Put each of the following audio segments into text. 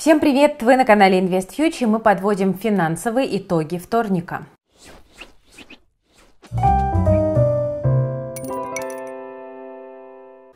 Всем привет! Вы на канале Invest Future. Мы подводим финансовые итоги вторника.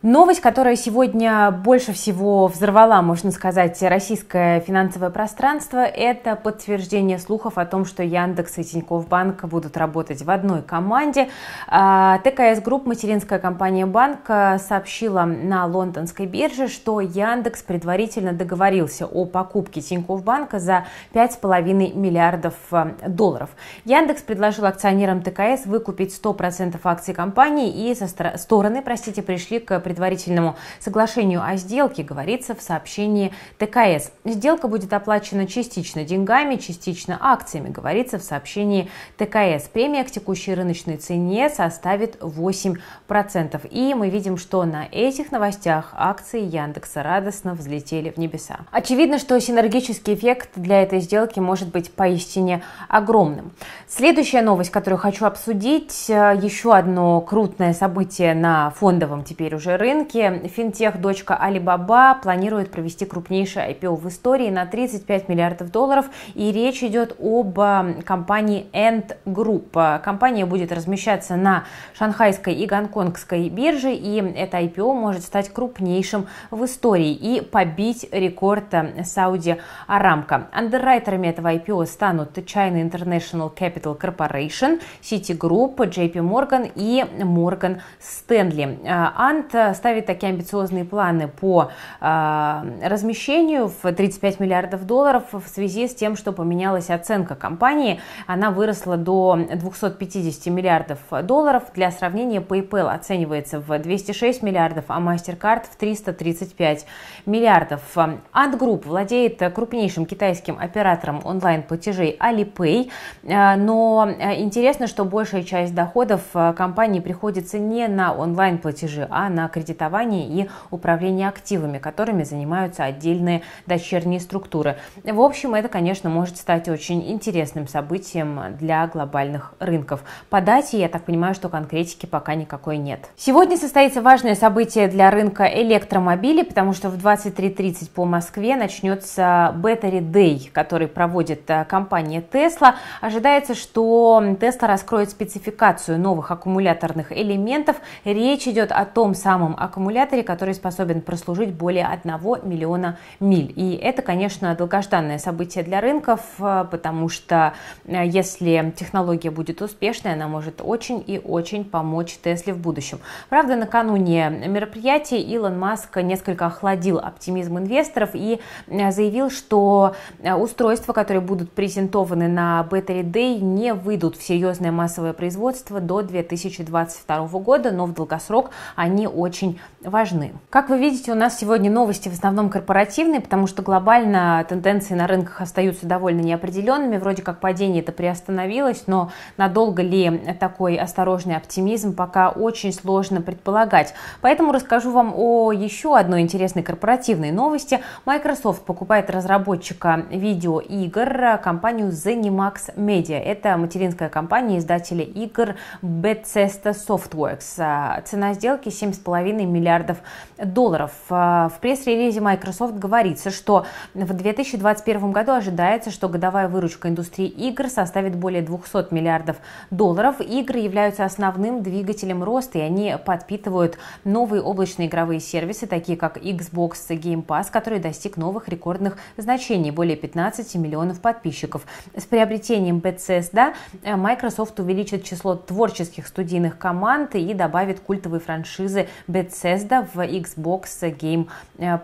Новость, которая сегодня больше всего взорвала, можно сказать, российское финансовое пространство, это подтверждение слухов о том, что Яндекс и Тинькофф Банк будут работать в одной команде. А, ТКС Групп, материнская компания банка, э, сообщила на лондонской бирже, что Яндекс предварительно договорился о покупке Тинькофф Банка за 5,5 миллиардов э, долларов. Яндекс предложил акционерам ТКС выкупить 100% акций компании и со стороны, простите, пришли к предварительному соглашению о сделке говорится в сообщении ТКС. Сделка будет оплачена частично деньгами, частично акциями, говорится в сообщении ТКС. Премия к текущей рыночной цене составит 8%. И мы видим, что на этих новостях акции Яндекса радостно взлетели в небеса. Очевидно, что синергический эффект для этой сделки может быть поистине огромным. Следующая новость, которую хочу обсудить, э, еще одно крупное событие на фондовом теперь уже рынке рынке финтех дочка Alibaba планирует провести крупнейшее IPO в истории на 35 миллиардов долларов. И речь идет об а, компании End Group. Компания будет размещаться на шанхайской и гонконгской бирже, и это IPO может стать крупнейшим в истории и побить рекорд а, Сауди Aramco. Андеррайтерами этого IPO станут China International Capital Corporation, Citigroup, JP Morgan и Morgan Stanley. А, Ant ставит такие амбициозные планы по а, размещению в 35 миллиардов долларов в связи с тем, что поменялась оценка компании. Она выросла до 250 миллиардов долларов. Для сравнения, PayPal оценивается в 206 миллиардов, а MasterCard в 335 миллиардов. Ant Group владеет крупнейшим китайским оператором онлайн-платежей Alipay, а, но а, интересно, что большая часть доходов компании приходится не на онлайн-платежи, а на кредит кредитовании и управлении активами, которыми занимаются отдельные дочерние структуры. В общем, это, конечно, может стать очень интересным событием для глобальных рынков. По дате, я так понимаю, что конкретики пока никакой нет. Сегодня состоится важное событие для рынка электромобилей, потому что в 23.30 по Москве начнется Battery Day, который проводит э, компания Tesla. Ожидается, что Tesla раскроет спецификацию новых аккумуляторных элементов. Речь идет о том самом самом аккумуляторе, который способен прослужить более 1 миллиона миль. И это, конечно, долгожданное событие для рынков, э, потому что э, если технология будет успешной, она может очень и очень помочь Тесле в будущем. Правда, накануне мероприятия Илон Маск несколько охладил оптимизм инвесторов и э, заявил, что устройства, которые будут презентованы на Battery Day, не выйдут в серьезное массовое производство до 2022 года, но в долгосрок они очень очень важны. Как вы видите, у нас сегодня новости в основном корпоративные, потому что глобально тенденции на рынках остаются довольно неопределенными. Вроде как падение это приостановилось, но надолго ли такой осторожный оптимизм пока очень сложно предполагать. Поэтому расскажу вам о еще одной интересной корпоративной новости. Microsoft покупает разработчика видеоигр компанию ZeniMax Media. Это материнская компания издателя игр Bethesda Softworks. А, цена сделки 7,5 2,5 миллиардов долларов. А, в пресс-релизе Microsoft говорится, что в 2021 году ожидается, что годовая выручка индустрии игр составит более 200 миллиардов долларов. Игры являются основным двигателем роста, и они подпитывают новые облачные игровые сервисы, такие как Xbox Game Pass, который достиг новых рекордных значений, более 15 миллионов подписчиков. С приобретением Bethesda э, Microsoft увеличит число творческих студийных команд и добавит культовые франшизы Bethesda в Xbox Game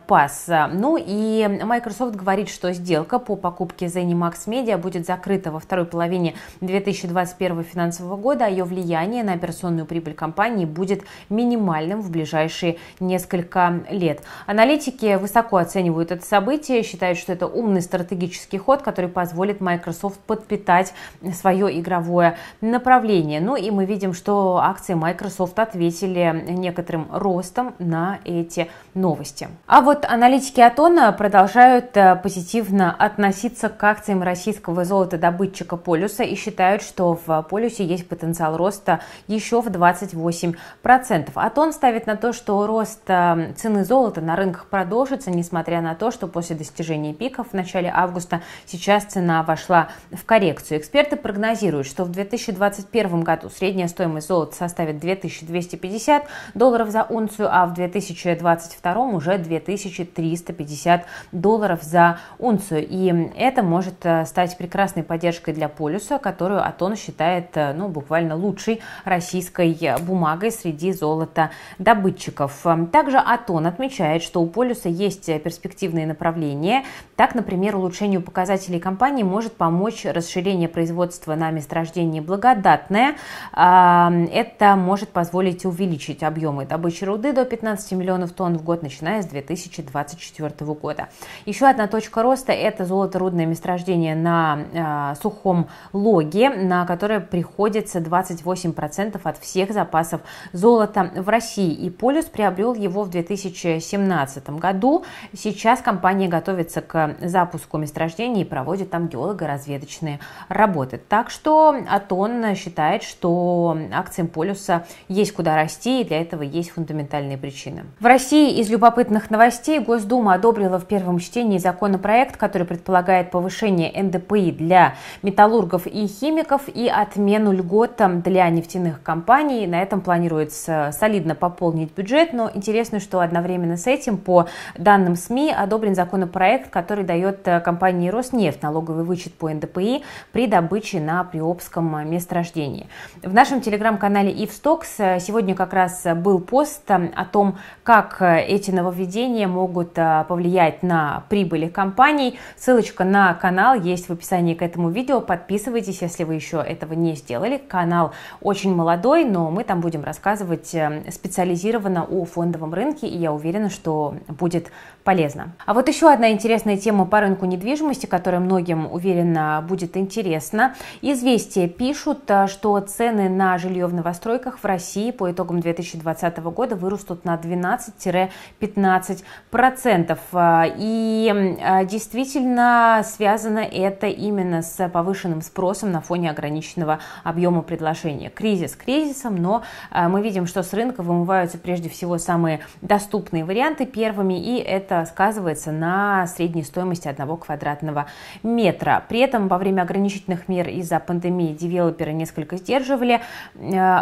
Pass. Ну и Microsoft говорит, что сделка по покупке ZeniMax Media будет закрыта во второй половине 2021 финансового года, а ее влияние на операционную прибыль компании будет минимальным в ближайшие несколько лет. Аналитики высоко оценивают это событие, считают, что это умный стратегический ход, который позволит Microsoft подпитать свое игровое направление. Ну и мы видим, что акции Microsoft ответили некоторым ростом на эти новости. А вот аналитики Атона продолжают э, позитивно относиться к акциям российского золотодобытчика Полюса и считают, что в Полюсе есть потенциал роста еще в 28%. Атон ставит на то, что рост э, цены золота на рынках продолжится, несмотря на то, что после достижения пиков в начале августа сейчас цена вошла в коррекцию. Эксперты прогнозируют, что в 2021 году средняя стоимость золота составит 2250 долларов за унцию, а в 2022 уже 2350 долларов за унцию. И это может э, стать прекрасной поддержкой для полюса, которую Атон считает э, ну, буквально лучшей российской э, бумагой среди золота добытчиков. Также Атон отмечает, что у полюса есть перспективные направления. Так, например, улучшению показателей компании может помочь расширение производства на месторождении благодатное. Это может позволить увеличить объемы добычи добычи руды до 15 миллионов тонн в год, начиная с 2024 года. Еще одна точка роста – это золоторудное месторождение на э, сухом логе, на которое приходится 28% от всех запасов золота в России. И Полюс приобрел его в 2017 году. Сейчас компания готовится к запуску месторождения и проводит там геолого-разведочные работы. Так что Атон считает, что акциям Полюса есть куда расти, и для этого есть фундаментальные фундаментальные причины. В России из любопытных новостей Госдума одобрила в первом чтении законопроект, который предполагает повышение НДПИ для металлургов и химиков и отмену льгот для нефтяных компаний. На этом планируется солидно пополнить бюджет, но интересно, что одновременно с этим, по данным СМИ, одобрен законопроект, который дает э, компании Роснефть налоговый вычет по НДПИ при добыче на Приобском месторождении. В нашем телеграм-канале Ивстокс э, сегодня как раз был пост роста, о том, как э, эти нововведения могут э, повлиять на прибыли компаний. Ссылочка на канал есть в описании к этому видео. Подписывайтесь, если вы еще этого не сделали. Канал очень молодой, но мы там будем рассказывать эм, специализированно о фондовом рынке, и я уверена, что будет полезно. А вот еще одна интересная тема по рынку недвижимости, которая многим, уверена, будет интересна. Известия пишут, э, что цены на жилье в новостройках в России по итогам 2020 года года вырастут на 12-15%. А, и а, действительно связано это именно с повышенным спросом на фоне ограниченного объема предложения. Кризис кризисом, но а, мы видим, что с рынка вымываются прежде всего самые доступные варианты первыми, и это сказывается на средней стоимости одного квадратного метра. При этом во время ограничительных мер из-за пандемии девелоперы несколько сдерживали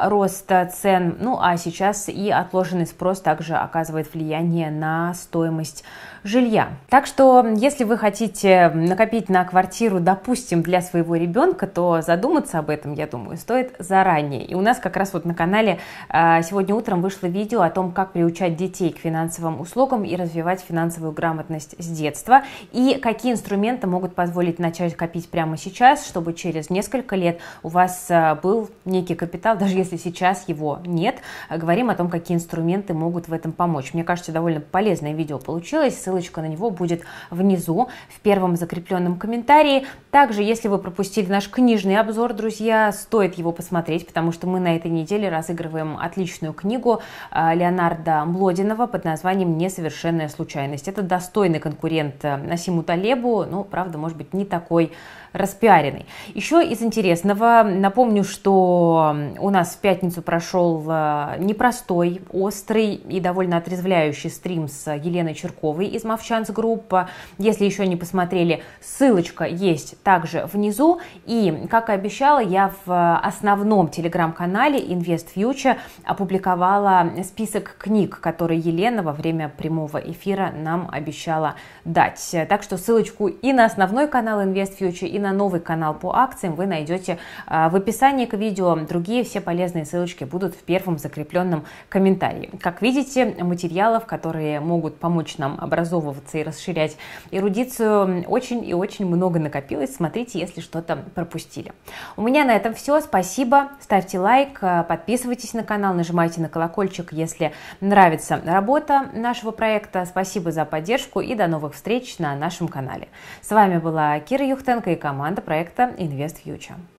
рост цен, ну а сейчас и от отложенный спрос также оказывает влияние на стоимость жилья. Так что, если вы хотите накопить на квартиру, допустим, для своего ребенка, то задуматься об этом, я думаю, стоит заранее. И у нас как раз вот на канале а, сегодня утром вышло видео о том, как приучать детей к финансовым услугам и развивать финансовую грамотность с детства, и какие инструменты могут позволить начать копить прямо сейчас, чтобы через несколько лет у вас а, был некий капитал, даже если сейчас его нет. Говорим о том, какие инструменты могут в этом помочь. Мне кажется, довольно полезное видео получилось. Ссылочка ссылочка на него будет внизу в первом закрепленном комментарии. Также, если вы пропустили наш книжный обзор, друзья, стоит его посмотреть, потому что мы на этой неделе разыгрываем отличную книгу э, Леонарда Млодинова под названием «Несовершенная случайность». Это достойный конкурент э, Насиму Талебу, но, ну, правда, может быть, не такой распиаренный. Еще из интересного, напомню, что у нас в пятницу прошел э, непростой, острый и довольно отрезвляющий стрим с Еленой Черковой из Мовчанс Группа. Если еще не посмотрели, ссылочка есть также внизу. И, как и обещала, я в основном телеграм-канале Invest Future опубликовала список книг, которые Елена во время прямого эфира нам обещала дать. Так что ссылочку и на основной канал Invest Future, и и на новый канал по акциям вы найдете а, в описании к видео. Другие все полезные ссылочки будут в первом закрепленном комментарии. Как видите, материалов, которые могут помочь нам образовываться и расширять эрудицию, очень и очень много накопилось. Смотрите, если что-то пропустили. У меня на этом все. Спасибо. Ставьте лайк, а, подписывайтесь на канал, нажимайте на колокольчик, если нравится работа нашего проекта. Спасибо за поддержку и до новых встреч на нашем канале. С вами была Кира Юхтенко и команда проекта InvestFuture.